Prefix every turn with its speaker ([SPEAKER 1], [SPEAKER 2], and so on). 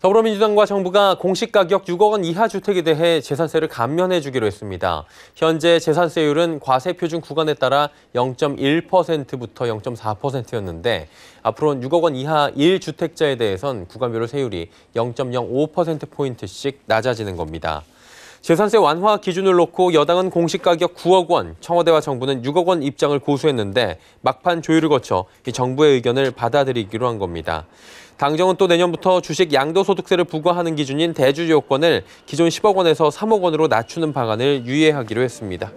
[SPEAKER 1] 더불어민주당과 정부가 공시가격 6억 원 이하 주택에 대해 재산세를 감면해 주기로 했습니다. 현재 재산세율은 과세 표준 구간에 따라 0.1%부터 0.4%였는데 앞으로는 6억 원 이하 1주택자에 대해선 구간별로 세율이 0.05%포인트씩 낮아지는 겁니다. 재산세 완화 기준을 놓고 여당은 공시가격 9억 원, 청와대와 정부는 6억 원 입장을 고수했는데 막판 조율을 거쳐 정부의 의견을 받아들이기로 한 겁니다. 당정은 또 내년부터 주식 양도소득세를 부과하는 기준인 대주 요건을 기존 10억 원에서 3억 원으로 낮추는 방안을 유예하기로 했습니다.